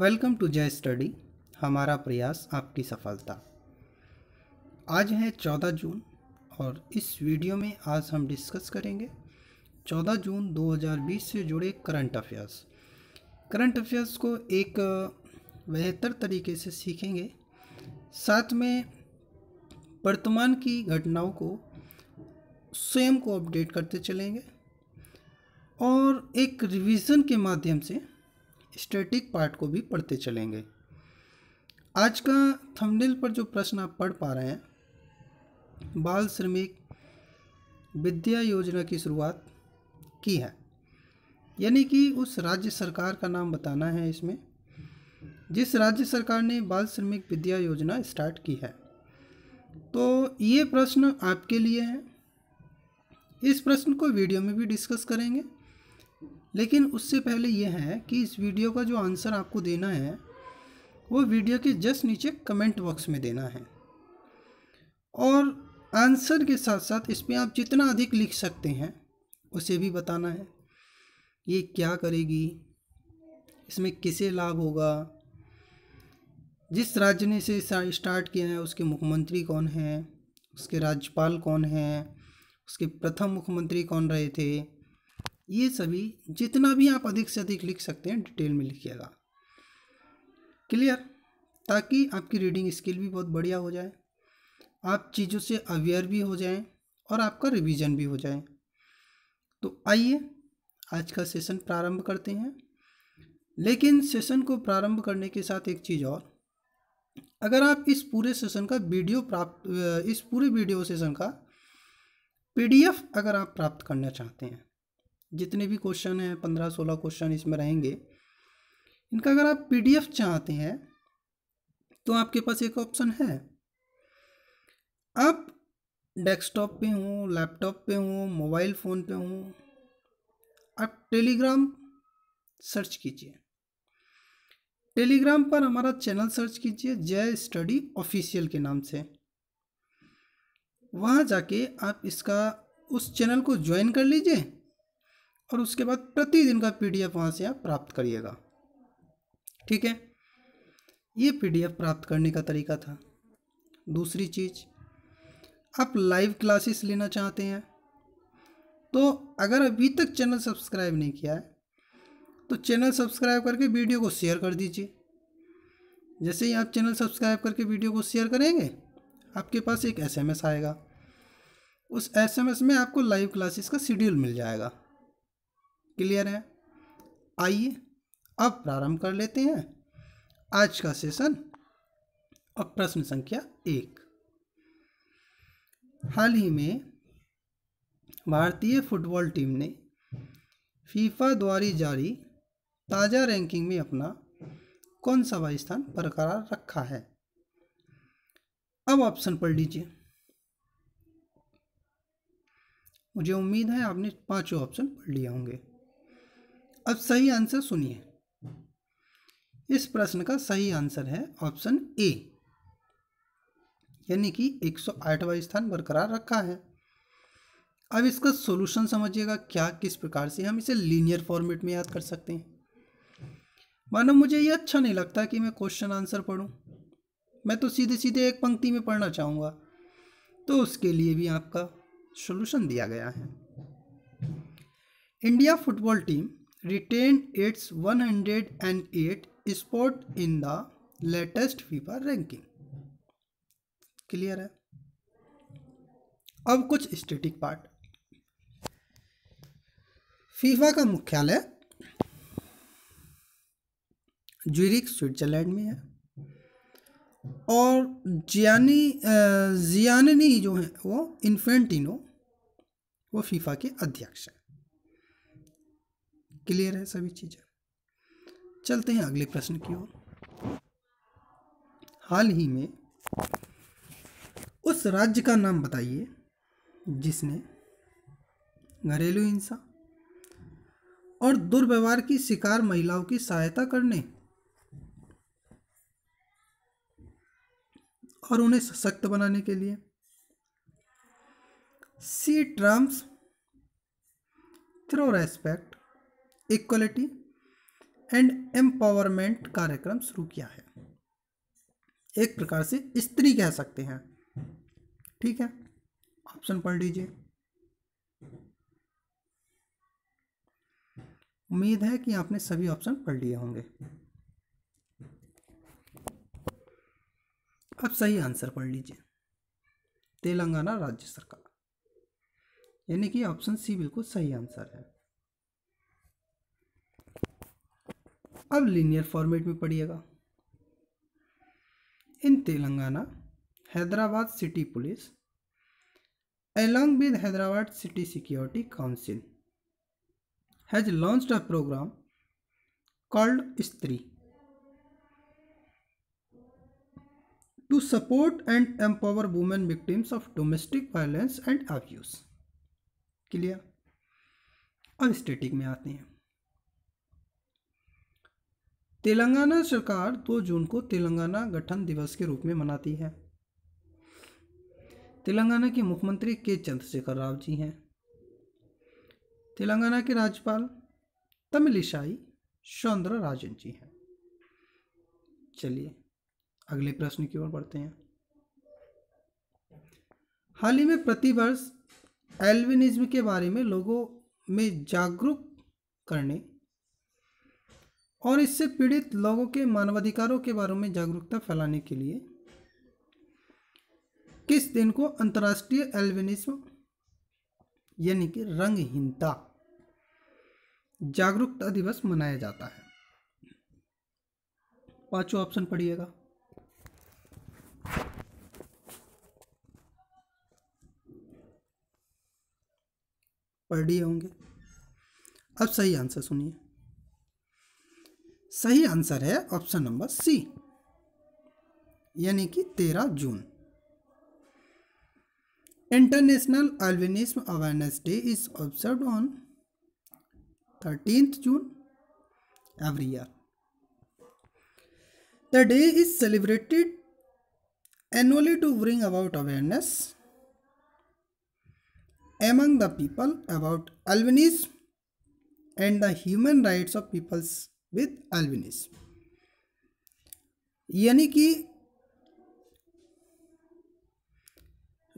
Welcome to जय study हमारा प्रयास आपकी सफलता आज है 14 जून और इस वीडियो में आज हम डिस्कस करेंगे 14 जून 2020 से जुड़े करंट अफेयर्स करंट अफेयर्स को एक बेहतर तरीके से सीखेंगे साथ में वर्तमान की घटनाओं को स्वयं को अपडेट करते चलेंगे और एक रिवीजन के माध्यम से स्टैटिक पार्ट को भी पढ़ते चलेंगे आज का थंबनेल पर जो प्रश्न आप पढ़ पा रहे हैं बाल श्रमिक विद्या योजना की शुरुआत की है यानी कि उस राज्य सरकार का नाम बताना है इसमें जिस राज्य सरकार ने बाल श्रमिक विद्या योजना स्टार्ट की है तो ये प्रश्न आपके लिए है इस प्रश्न को वीडियो में भी डिस्कस करेंगे लेकिन उससे पहले यह है कि इस वीडियो का जो आंसर आपको देना है वो वीडियो के जस्ट नीचे कमेंट बॉक्स में देना है और आंसर के साथ साथ इसमें आप जितना अधिक लिख सकते हैं उसे भी बताना है ये क्या करेगी इसमें किसे लाभ होगा जिस राज्य ने इसे स्टार्ट किया है उसके मुख्यमंत्री कौन हैं उसके राज्यपाल कौन हैं उसके प्रथम मुख्यमंत्री कौन रहे थे ये सभी जितना भी आप अधिक से अधिक लिख सकते हैं डिटेल में लिखिएगा क्लियर ताकि आपकी रीडिंग स्किल भी बहुत बढ़िया हो जाए आप चीज़ों से अवेयर भी हो जाएं और आपका रिवीजन भी हो जाए तो आइए आज का सेशन प्रारंभ करते हैं लेकिन सेशन को प्रारंभ करने के साथ एक चीज़ और अगर आप इस पूरे सेशन का वीडियो प्राप्त इस पूरे वीडियो सेशन का पीडीएफ अगर आप प्राप्त करना चाहते हैं जितने भी क्वेश्चन हैं पंद्रह सोलह क्वेश्चन इसमें रहेंगे इनका अगर आप पीडीएफ चाहते हैं तो आपके पास एक ऑप्शन है आप डेस्कटॉप पे हों लैपटॉप पे हों मोबाइल फ़ोन पे हो आप टेलीग्राम सर्च कीजिए टेलीग्राम पर हमारा चैनल सर्च कीजिए जय स्टडी ऑफिशियल के नाम से वहाँ जाके आप इसका उस चैनल को ज्वाइन कर लीजिए और उसके बाद प्रतिदिन का पीडीएफ वहाँ से आप प्राप्त करिएगा ठीक है ये पीडीएफ प्राप्त करने का तरीका था दूसरी चीज़ आप लाइव क्लासेस लेना चाहते हैं तो अगर अभी तक चैनल सब्सक्राइब नहीं किया है तो चैनल सब्सक्राइब करके वीडियो को शेयर कर दीजिए जैसे ही आप चैनल सब्सक्राइब करके वीडियो को शेयर करेंगे आपके पास एक एसएमएस आएगा उस एसएमएस में आपको लाइव क्लासेस का शेड्यूल मिल जाएगा क्लियर है आइए अब प्रारंभ कर लेते हैं आज का सेशन और प्रश्न संख्या एक हाल ही में भारतीय फुटबॉल टीम ने फीफा द्वारा जारी ताज़ा रैंकिंग में अपना कौन सा वाई स्थान बरकरार रखा है अब ऑप्शन पढ़ लीजिए मुझे उम्मीद है आपने पांचों ऑप्शन पढ़ लिए होंगे अब सही आंसर सुनिए इस प्रश्न का सही आंसर है ऑप्शन ए यानी कि 108वां स्थान बरकरार रखा है अब इसका सॉल्यूशन समझिएगा क्या किस प्रकार से हम इसे लीनियर फॉर्मेट में याद कर सकते हैं मानो मुझे ये अच्छा नहीं लगता कि मैं क्वेश्चन आंसर पढ़ूं मैं तो सीधे सीधे एक पंक्ति में पढ़ना चाहूँगा तो उसके लिए भी आपका सॉल्यूशन दिया गया है India football team retained its 108 spot in the latest FIFA ranking clear है अब कुछ स्टेटिक पार्ट फीफा का मुख्यालय ज्यूरिक स्विट्जरलैंड में है और जियानी जियाननी जो है वो इन्फेंटिनो वो फीफा के अध्यक्ष हैं क्लियर है सभी चीज़ें चलते हैं अगले प्रश्न की ओर हाल ही में उस राज्य का नाम बताइए जिसने घरेलू हिंसा और दुर्व्यवहार की शिकार महिलाओं की सहायता करने और उन्हें सशक्त बनाने के लिए सी ट्रम्स through respect equality and empowerment कार्यक्रम शुरू किया है एक प्रकार से स्त्री कह सकते हैं ठीक है ऑप्शन पढ़ लीजिए उम्मीद है कि आपने सभी ऑप्शन पढ़ लिए होंगे अब सही आंसर पढ़ लीजिए तेलंगाना राज्य सरकार यानी कि ऑप्शन सी बिल्कुल सही आंसर है अब लीनियर फॉर्मेट में पढ़िएगा in Telangana Hyderabad city police along with Hyderabad city security council has launch a programme called Stree to support and empower women victims of domestic violence and abuse clear अब स्टेटिक में आते हैं तेलंगाना सरकार 2 जून को तेलंगाना गठन दिवस के रूप में मनाती है तेलंगाना के मुख्यमंत्री के चंद्रशेखर राव जी हैं तेलंगाना के राज्यपाल तमिलिशाई सौंदर राजन जी हैं चलिए अगले प्रश्न की ओर बढ़ते हैं हाल ही में प्रतिवर्ष एल्विनिज्म के बारे में लोगों में जागरूक करने और इससे पीड़ित लोगों के मानवाधिकारों के बारे में जागरूकता फैलाने के लिए किस दिन को अंतर्राष्ट्रीय एल्विनिज्म यानी कि रंगहीनता जागरूकता दिवस मनाया जाता है पांचों ऑप्शन पढ़िएगा पढ़िए होंगे अब सही आंसर सुनिए सही आंसर है ऑप्शन नंबर सी यानी कि तेरह जून international albinism awareness day is observe on thirteenth June every year the day is celebrated annually to bring about awareness among the people about albinism and the human rights of peoples with albinism यानी कि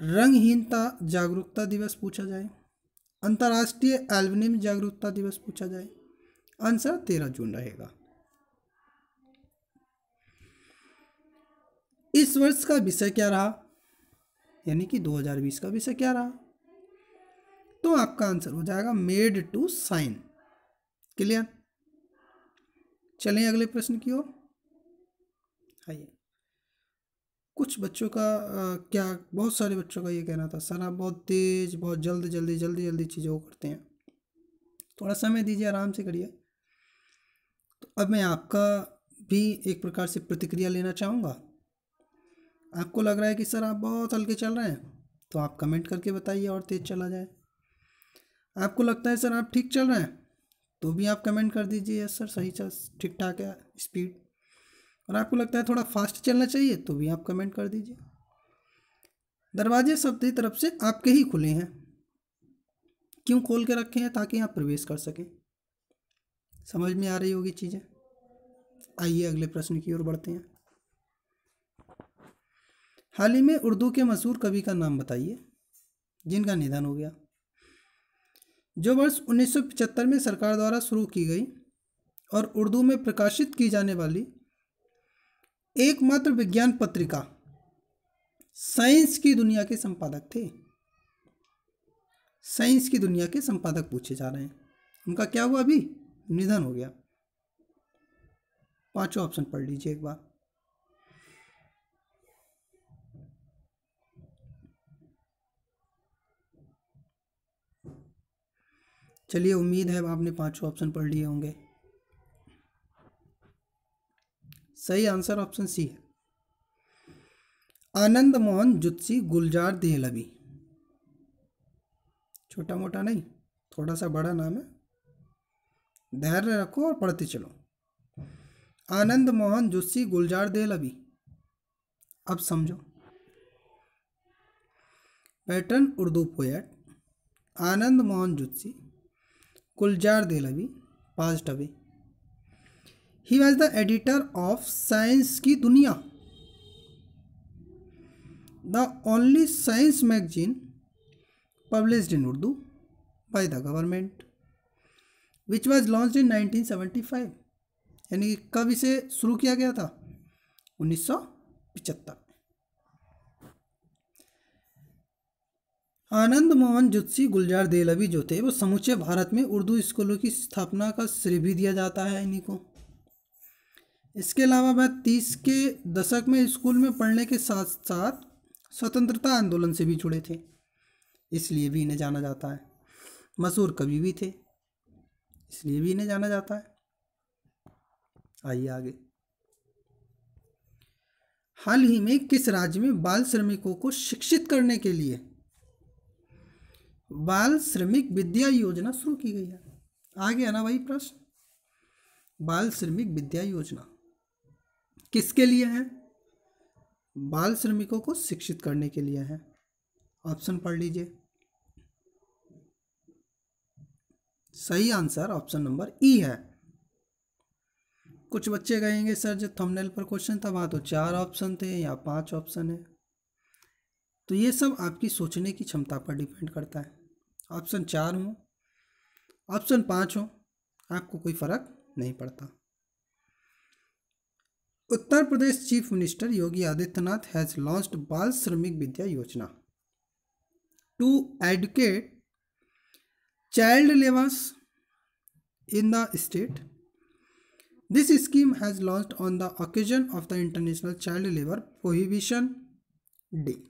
रंगहीनता जागरूकता दिवस पूछा जाए अंतर्राष्ट्रीय albinism जागरूकता दिवस पूछा जाए आंसर तेरह जून रहेगा इस वर्ष का विषय क्या रहा यानी कि 2020 का विषय क्या रहा तो आपका आंसर हो जाएगा मेड टू साइन क्लियर चलें अगले प्रश्न की ओर आइए कुछ बच्चों का आ, क्या बहुत सारे बच्चों का ये कहना था सर आप बहुत तेज़ बहुत जल्द जल्दी जल्दी जल्दी चीज़ों को करते हैं थोड़ा समय दीजिए आराम से करिए तो अब मैं आपका भी एक प्रकार से प्रतिक्रिया लेना चाहूँगा आपको लग रहा है कि सर आप बहुत हल्के चल रहे हैं तो आप कमेंट करके बताइए और तेज़ चला जाए आपको लगता है सर आप ठीक चल रहे हैं तो भी आप कमेंट कर दीजिए सर सही चल ठीक ठाक है स्पीड और आपको लगता है थोड़ा फास्ट चलना चाहिए तो भी आप कमेंट कर दीजिए दरवाजे सबकी तरफ से आपके ही खुले हैं क्यों खोल के रखे हैं ताकि आप प्रवेश कर सकें समझ में आ रही होगी चीज़ें आइए अगले प्रश्न की ओर बढ़ते हैं हाल ही में उर्दू के मशहूर कवि का नाम बताइए जिनका निधन हो गया जो वर्ष 1975 में सरकार द्वारा शुरू की गई और उर्दू में प्रकाशित की जाने वाली एकमात्र विज्ञान पत्रिका साइंस की दुनिया के संपादक थे साइंस की दुनिया के संपादक पूछे जा रहे हैं उनका क्या हुआ अभी निधन हो गया पांचों ऑप्शन पढ़ लीजिए एक बार चलिए उम्मीद है आपने पांचों ऑप्शन पढ़ लिए होंगे सही आंसर ऑप्शन सी है आनंद मोहन जुत्सी गुलजार देहलवी छोटा मोटा नहीं थोड़ा सा बड़ा नाम है धैर्य रखो और पढ़ते चलो आनंद मोहन जुस्सी गुलजार देहलवी अब समझो pattern Urdu poet Anand Mohan Zutshi Gulzar Dehlvi passed away he was the editor of science की दुनिया the only science magazine published in Urdu by the government which was launch in nineteen seventy five यानी कब इसे शुरू किया गया था उन्नीस सौ पिचहत्तर आनंद मोहन जुत्सी गुलजार देलवी जो थे वो समूचे भारत में उर्दू स्कूलों की स्थापना का श्रेय भी दिया जाता है इन्हीं को इसके अलावा वह तीस के दशक में स्कूल में पढ़ने के साथ साथ स्वतंत्रता आंदोलन से भी जुड़े थे इसलिए भी इन्हें जाना जाता है मशहूर कवि भी थे इसलिए भी इन्हें जाना जाता है आइए आगे हाल ही में किस राज्य में बाल श्रमिकों को शिक्षित करने के लिए बाल श्रमिक विद्या योजना शुरू की गई है आ गया ना भाई प्रश्न बाल श्रमिक विद्या योजना किसके लिए है बाल श्रमिकों को शिक्षित करने के लिए है ऑप्शन पढ़ लीजिए सही आंसर ऑप्शन नंबर ई है कुछ बच्चे कहेंगे सर जब थंबनेल पर क्वेश्चन था वहां तो चार ऑप्शन थे या पांच ऑप्शन है तो ये सब आपकी सोचने की क्षमता पर डिपेंड करता है ऑप्शन चार हो ऑप्शन पाँच हो आपको कोई फ़र्क नहीं पड़ता Uttar Pradesh chief minister Yogi Adityanath has launch Bal Shramik Vidya Yojana to educate child labours in the state this scheme has launch on the occasion of the international child labour prohibition day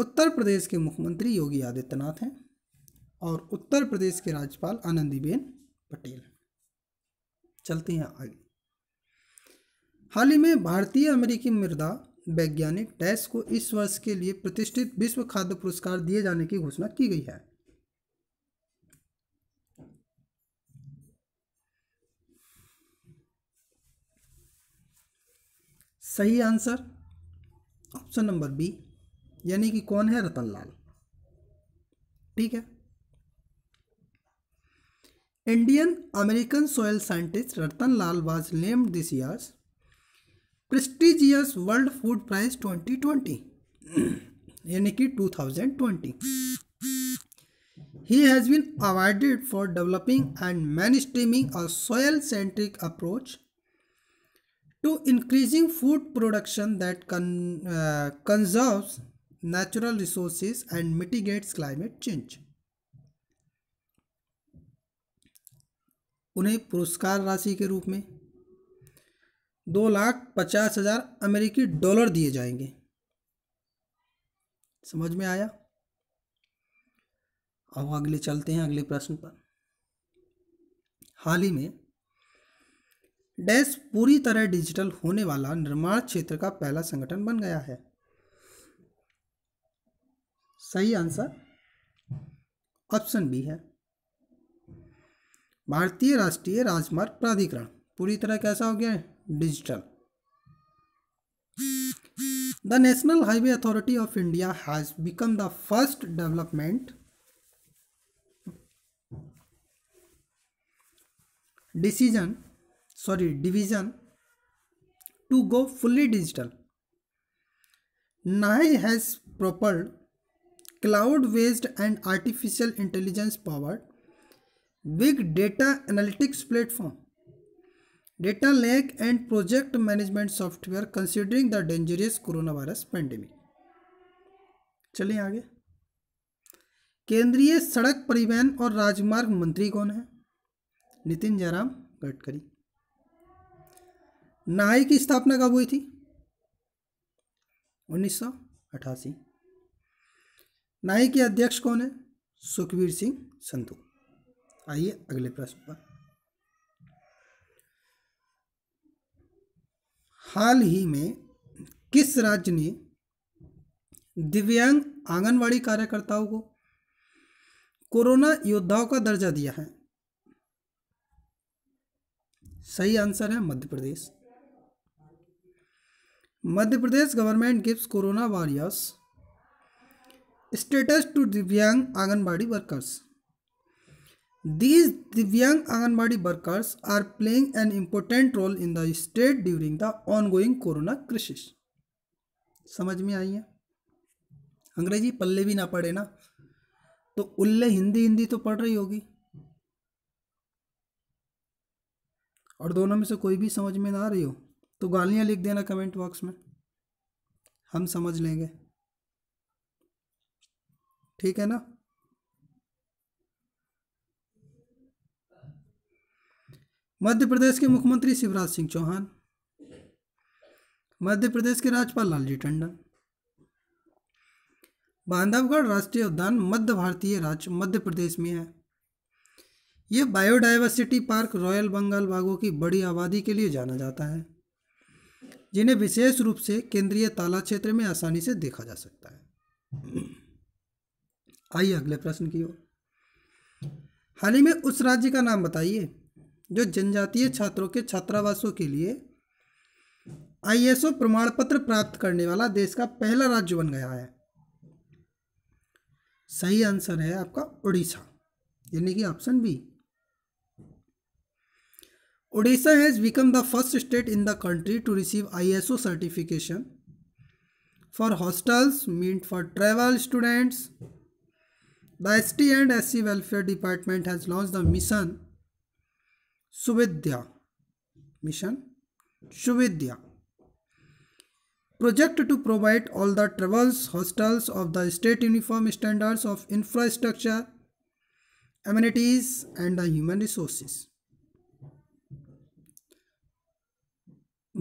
Uttar Pradesh के मुख्यमंत्री योगी आदित्यनाथ हैं और उत्तर प्रदेश के राज्यपाल आनंदीबेन पटेल चलते हैं आगे हाल ही में भारतीय अमेरिकी मृदा वैज्ञानिक डैश को इस वर्ष के लिए प्रतिष्ठित विश्व खाद्य पुरस्कार दिए जाने की घोषणा की गई है सही आंसर ऑप्शन नंबर बी यानी कि कौन है रतन लाल ठीक है Indian American soil scientist Rattan Lal was named this year's prestigious world food prize 2020 यानी कि 2020 he has been awarded for developing and mainstreaming a soil centric approach to increasing food production that conserve natural resources and mitigates climate change. उन्हें पुरस्कार राशि के रूप में दो लाख पचास हजार अमेरिकी डॉलर दिए जाएंगे समझ में आया अब अगले चलते हैं अगले प्रश्न पर हाल ही में डैश पूरी तरह डिजिटल होने वाला निर्माण क्षेत्र का पहला संगठन बन गया है सही आंसर ऑप्शन बी है भारतीय राष्ट्रीय राजमार्ग प्राधिकरण पूरी तरह कैसा हो गया digital the national highway authority of India has become the first development decision sorry division to go fully digital NHAI has prepared cloud based and artificial intelligence power big data analytics platform data lake and project management software considering the dangerous corona virus pandemic चलिए आगे केंद्रीय सड़क परिवहन और राजमार्ग मंत्री कौन है नितिन जयराम गडकरी नाई की स्थापना कब हुई थी उन्नीस सौ अठासी नाई के अध्यक्ष कौन है सुखवीर सिंह संधु आइए अगले प्रश्न पर हाल ही में किस राज्य ने दिव्यांग आंगनवाड़ी कार्यकर्ताओं को कोरोना योद्धाओं का दर्जा दिया है सही आंसर है Madhya Pradesh Madhya Pradesh government gives corona warriors status to divyang anganwadi workers these divyang anganwadi workers are playing an important role in the state during the ongoing corona crisis समझ में आई है अंग्रेजी पल्ले भी ना पढ़े ना तो उल्ले हिंदी हिंदी तो पढ़ रही होगी और दोनों में से कोई भी समझ में ना आ रही हो तो गालियां लिख देना कमेंट बॉक्स में हम समझ लेंगे ठीक है ना मध्य प्रदेश के मुख्यमंत्री शिवराज सिंह चौहान मध्य प्रदेश के राज्यपाल लालजी टंडन बांधवगढ़ राष्ट्रीय उद्यान मध्य भारतीय राज्य मध्य प्रदेश में है यह बायोडायवर्सिटी पार्क रॉयल बंगाल बाघों की बड़ी आबादी के लिए जाना जाता है जिन्हें विशेष रूप से केंद्रीय ताला क्षेत्र में आसानी से देखा जा सकता है आइए अगले प्रश्न की ओर हाल ही में उस राज्य का नाम बताइए जो जनजातीय छात्रों के छात्रावासों के लिए आईएसओ प्रमाण पत्र प्राप्त करने वाला देश का पहला राज्य बन गया है सही आंसर है आपका उड़ीसा यानी कि option B Odisha has become the first state in the country to receive ISO certification for hostels mean for travel students The ST and SC Welfare Department has launched the mission Suvidya. Mission Suvidya. Project to provide all the travels, hostels of the state uniform standards of infrastructure, amenities and the human resources.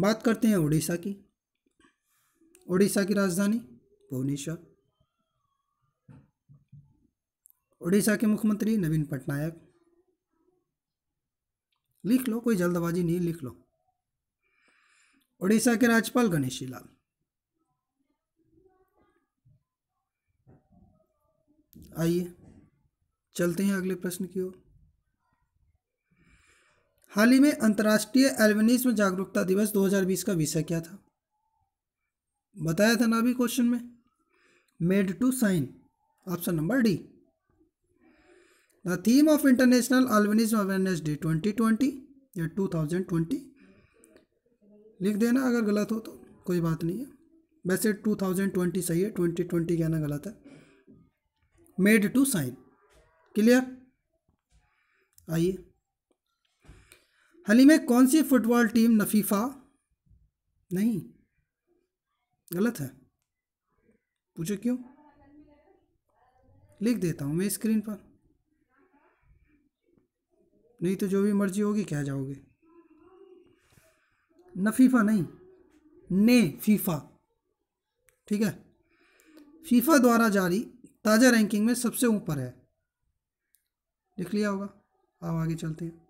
बात करते हैं ओडिशा की ओडिशा की राजधानी भुवनेश्वर उड़ीसा के मुख्यमंत्री नवीन पटनायक लिख लो कोई जल्दबाजी नहीं लिख लो उड़ीसा के राज्यपाल गणेशी लाल आइए चलते हैं अगले प्रश्न की ओर हाल ही में अंतर्राष्ट्रीय एल्बिनिज्म जागरूकता दिवस 2020 का विषय क्या था बताया था ना अभी क्वेश्चन में made to sign option number D The theme of International Albinism Awareness Day 2020 या ट्वेंटी लिख देना अगर गलत हो तो कोई बात नहीं है वैसे 2020 सही है 2020 कहना गलत है मेड टू साइन क्लियर आइए हाल ही में कौन सी फुटबॉल टीम नफीफा नहीं गलत है पूछो क्यों लिख देता हूँ मैं स्क्रीन पर नहीं तो जो भी मर्जी होगी कह जाओगे नफीफा नहीं ने फीफा ठीक है फीफा द्वारा जारी ताज़ा रैंकिंग में सबसे ऊपर है लिख लिया होगा आप आगे चलते हैं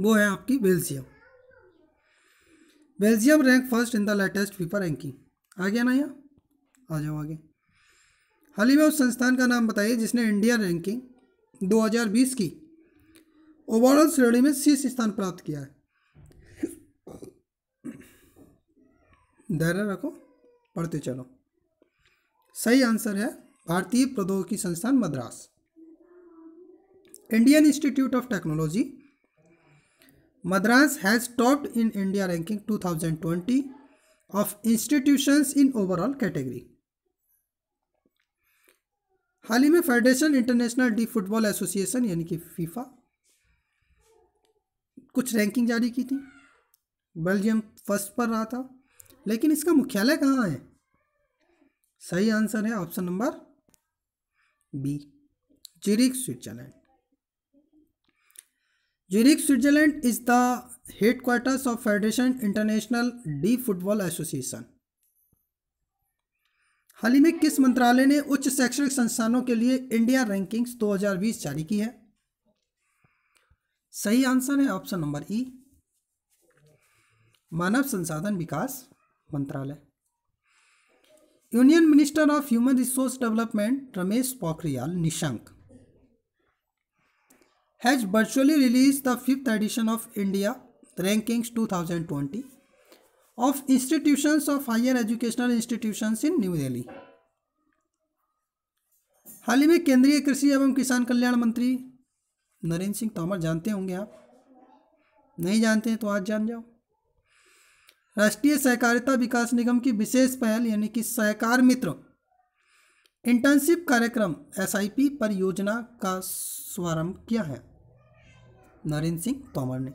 वो है आपकी Belgium Belgium rank first in the latest FIFA ranking आ गया ना यहाँ आ जाओ आगे हाल ही में उस संस्थान का नाम बताइए जिसने इंडिया रैंकिंग 2020 की ओवरऑल श्रेणी में शीर्ष स्थान प्राप्त किया है धैर्य रखो पढ़ते चलो सही आंसर है भारतीय प्रौद्योगिकी संस्थान Madras Indian Institute of Technology Madras has topped in India ranking 2020 of institutions in overall category हाल ही में federation international de football association यानी कि फीफा कुछ रैंकिंग जारी की थी बेल्जियम फर्स्ट पर रहा था लेकिन इसका मुख्यालय कहाँ है सही आंसर है option number B Zurich Switzerland Zurich Switzerland is the headquarters of federation international de football association हाल ही में किस मंत्रालय ने उच्च शैक्षणिक संस्थानों के लिए इंडिया रैंकिंग्स 2020 जारी की है सही आंसर है ऑप्शन नंबर ई मानव संसाधन विकास मंत्रालय union minister of human resource development Ramesh Pokhriyal Nishank has virtually release the fifth edition of India rankings 2020 of institutions of higher educational institutions in New Delhi हाल ही में केंद्रीय कृषि एवं किसान कल्याण मंत्री नरेंद्र सिंह तोमर जानते होंगे आप नहीं जानते हैं तो आज जान जाओ राष्ट्रीय सहकारिता विकास निगम की विशेष पहल यानी कि सहकार मित्र इंटर्नशिप कार्यक्रम एसआईपी परियोजना का शुभारंभ किया है नरेंद्र सिंह तोमर ने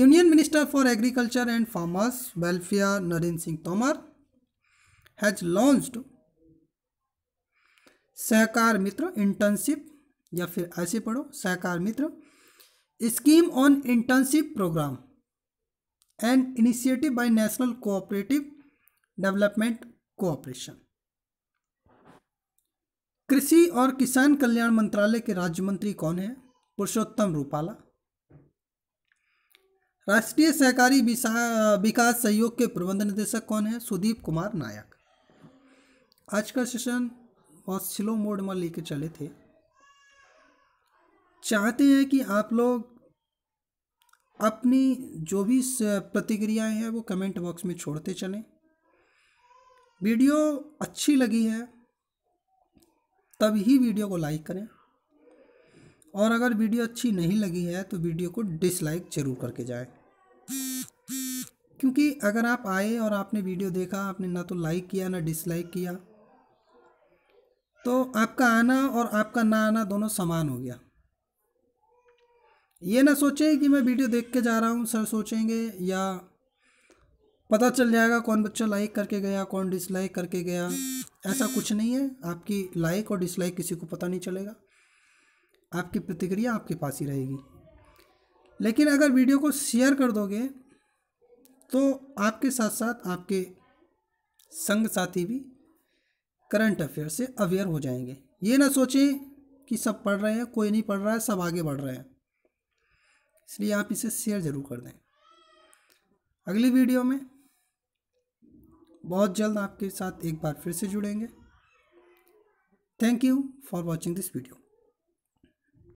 union minister for agriculture and farmers welfare Narendra Singh Tomar has launched Sahakar Mitra internship या फिर ऐसे पढ़ो Sahakar Mitra scheme on internship program and initiative by national cooperative development cooperation कृषि और किसान कल्याण मंत्रालय के राज्य मंत्री कौन है पुरुषोत्तम रूपाला राष्ट्रीय सहकारी विकास सहयोग के प्रबंध निदेशक कौन है सुदीप कुमार नायक आज का सेशन बहुत स्लो मोड में लेके चले थे चाहते हैं कि आप लोग अपनी जो भी प्रतिक्रियाएं हैं वो कमेंट बॉक्स में छोड़ते चलें वीडियो अच्छी लगी है तब ही वीडियो को लाइक करें और अगर वीडियो अच्छी नहीं लगी है तो वीडियो को डिसलाइक ज़रूर करके जाएं क्योंकि अगर आप आए और आपने वीडियो देखा आपने ना तो लाइक किया ना डिसलाइक किया तो आपका आना और आपका ना आना दोनों समान हो गया ये ना सोचें कि मैं वीडियो देख के जा रहा हूँ सर सोचेंगे या पता चल जाएगा कौन बच्चा लाइक करके गया कौन डिसलाइक करके गया ऐसा कुछ नहीं है आपकी लाइक और डिसलाइक किसी को पता नहीं चलेगा आपकी प्रतिक्रिया आपके पास ही रहेगी लेकिन अगर वीडियो को शेयर कर दोगे तो आपके साथ साथ आपके संग साथी भी करंट अफेयर से अवेयर हो जाएंगे ये ना सोचें कि सब पढ़ रहे हैं कोई नहीं पढ़ रहा है सब आगे बढ़ रहे हैं इसलिए आप इसे शेयर ज़रूर कर दें अगली वीडियो में बहुत जल्द आपके साथ एक बार फिर से जुड़ेंगे thank you for watching this video